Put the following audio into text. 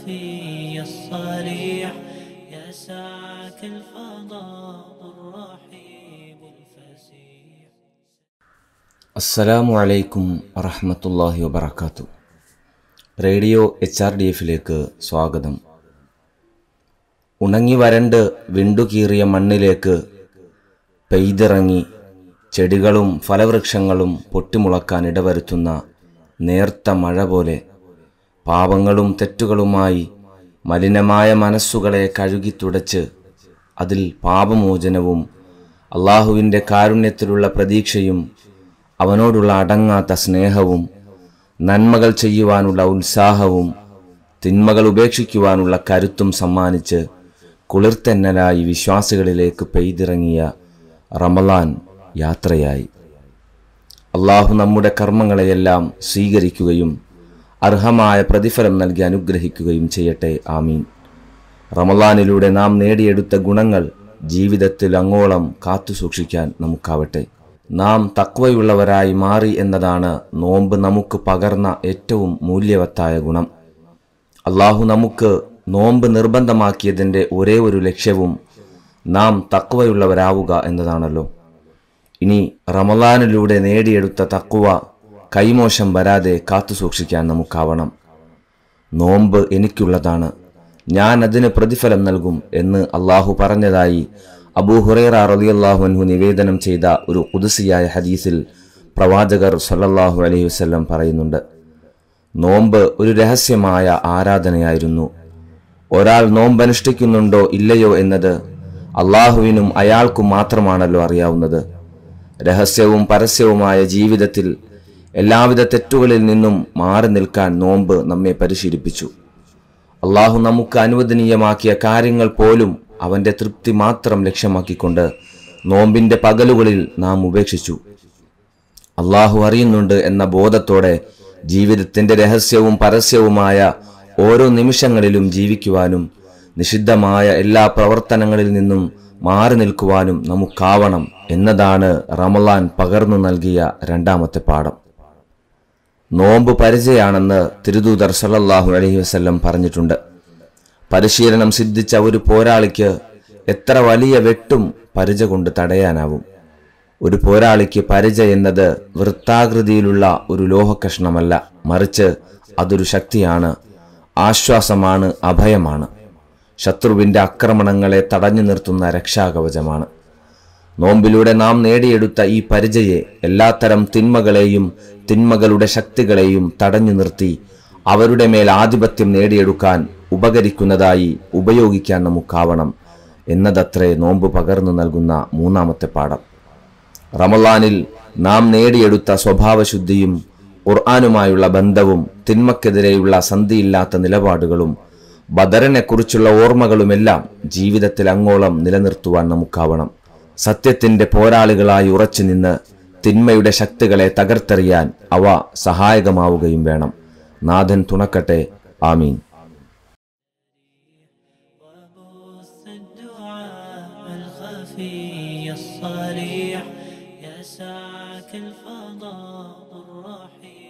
الخفي الصريح يسعك الفضاء الرحيم الفسيح عليكم അലൈക്കും വറഹമത്തല്ലാഹി وبركاته radio H R D എഫിലേക്ക് സ്വാഗതം ഉണങ്ങി വരണ്ട് വിണ്ടുകീറിയ മണ്ണിലേക്ക് പെയ്തിറങ്ങി ചെടികളും ഫലവൃക്ഷങ്ങളും പൊട്ടിമുളക്കാൻ ഇടവരുത്തുന്ന നേർത്ത മഴ പോലെ പാപങ്ങളും തെറ്റുകളുമായി മലിനമായ മനസ്സുകളെ കഴുകി തുടച്ച് അതിൽ പാപമോചനവും അള്ളാഹുവിൻ്റെ കാരുണ്യത്തിലുള്ള പ്രതീക്ഷയും അവനോടുള്ള അടങ്ങാത്ത സ്നേഹവും നന്മകൾ ചെയ്യുവാനുള്ള ഉത്സാഹവും തിന്മകൾ ഉപേക്ഷിക്കുവാനുള്ള കരുത്തും സമ്മാനിച്ച് കുളിർത്തെന്നലായി വിശ്വാസികളിലേക്ക് പെയ്തിറങ്ങിയ റമലാൻ യാത്രയായി അള്ളാഹു നമ്മുടെ കർമ്മങ്ങളെയെല്ലാം സ്വീകരിക്കുകയും അർഹമായ പ്രതിഫലം നൽകി അനുഗ്രഹിക്കുകയും ചെയ്യട്ടെ ആമീൻ റമലാനിലൂടെ നാം നേടിയെടുത്ത ഗുണങ്ങൾ ജീവിതത്തിൽ അങ്ങോളം കാത്തുസൂക്ഷിക്കാൻ നമുക്കാവട്ടെ നാം തക്വയുള്ളവരായി മാറി എന്നതാണ് നോമ്പ് നമുക്ക് പകർന്ന ഏറ്റവും മൂല്യവത്തായ ഗുണം അള്ളാഹു നമുക്ക് നോമ്പ് നിർബന്ധമാക്കിയതിൻ്റെ ഒരേ ഒരു ലക്ഷ്യവും നാം തക്വയുള്ളവരാവുക എന്നതാണല്ലോ ഇനി റമലാനിലൂടെ നേടിയെടുത്ത തക്വ കൈമോശം വരാതെ കാത്തു സൂക്ഷിക്കാൻ നമുക്കാവണം നോമ്പ് എനിക്കുള്ളതാണ് ഞാൻ അതിന് പ്രതിഫലം നൽകും എന്ന് അള്ളാഹു പറഞ്ഞതായി അബൂ ഹുറൈറ അൻഹു നിവേദനം ചെയ്ത ഒരു കുതിസിയായ ഹദീസിൽ പ്രവാചകർ സല്ലല്ലാഹു അലൈഹി വസ്ല്ലം പറയുന്നുണ്ട് നോമ്പ് ഒരു രഹസ്യമായ ആരാധനയായിരുന്നു ഒരാൾ നോമ്പനുഷ്ഠിക്കുന്നുണ്ടോ ഇല്ലയോ എന്നത് അള്ളാഹുവിനും അയാൾക്കും മാത്രമാണല്ലോ അറിയാവുന്നത് രഹസ്യവും പരസ്യവുമായ ജീവിതത്തിൽ എല്ലാവിധ തെറ്റുകളിൽ നിന്നും മാറി നിൽക്കാൻ നോമ്പ് നമ്മെ പരിശീലിപ്പിച്ചു അള്ളാഹു നമുക്ക് അനുവദനീയമാക്കിയ കാര്യങ്ങൾ പോലും അവൻ്റെ തൃപ്തി മാത്രം ലക്ഷ്യമാക്കിക്കൊണ്ട് നോമ്പിൻ്റെ പകലുകളിൽ നാം ഉപേക്ഷിച്ചു അള്ളാഹു അറിയുന്നുണ്ട് എന്ന ബോധത്തോടെ ജീവിതത്തിൻ്റെ രഹസ്യവും പരസ്യവുമായ ഓരോ നിമിഷങ്ങളിലും ജീവിക്കുവാനും നിഷിദ്ധമായ എല്ലാ പ്രവർത്തനങ്ങളിൽ നിന്നും മാറി നിൽക്കുവാനും നമുക്കാവണം എന്നതാണ് റമലാൻ പകർന്നു നൽകിയ രണ്ടാമത്തെ പാഠം നോമ്പ് പരിചയാണെന്ന് തിരുദൂതർ സല്ലാഹു അലഹി വസ്ല്ലം പറഞ്ഞിട്ടുണ്ട് പരിശീലനം സിദ്ധിച്ച ഒരു പോരാളിക്ക് എത്ര വലിയ വെട്ടും പരിച കൊണ്ട് തടയാനാവും ഒരു പോരാളിക്ക് പരിച എന്നത് വൃത്താകൃതിയിലുള്ള ഒരു ലോഹകഷ്ണമല്ല മറിച്ച് അതൊരു ശക്തിയാണ് ആശ്വാസമാണ് അഭയമാണ് ശത്രുവിൻ്റെ ആക്രമണങ്ങളെ തടഞ്ഞു നിർത്തുന്ന രക്ഷാകവചമാണ് നോമ്പിലൂടെ നാം നേടിയെടുത്ത ഈ പരിചയെ എല്ലാത്തരം തിന്മകളെയും തിന്മകളുടെ ശക്തികളെയും തടഞ്ഞു നിർത്തി അവരുടെ മേൽ ആധിപത്യം നേടിയെടുക്കാൻ ഉപകരിക്കുന്നതായി ഉപയോഗിക്കാൻ നമുക്കാവണം എന്നതത്രേ നോമ്പ് പകർന്നു നൽകുന്ന മൂന്നാമത്തെ പാഠം റമലാനിൽ നാം നേടിയെടുത്ത സ്വഭാവശുദ്ധിയും ഖുർആാനുമായുള്ള ബന്ധവും തിന്മക്കെതിരെയുള്ള സന്ധിയില്ലാത്ത നിലപാടുകളും ബദറിനെക്കുറിച്ചുള്ള ഓർമ്മകളുമെല്ലാം ജീവിതത്തിൽ അങ്ങോളം നിലനിർത്തുവാൻ നമുക്കാവണം സത്യത്തിന്റെ പോരാളികളായി ഉറച്ചു നിന്ന് തിന്മയുടെ ശക്തികളെ തകർത്തെറിയാൻ അവ സഹായകമാവുകയും വേണം നാഥൻ തുണക്കട്ടെ ആമീൻ الفضاء الرحيم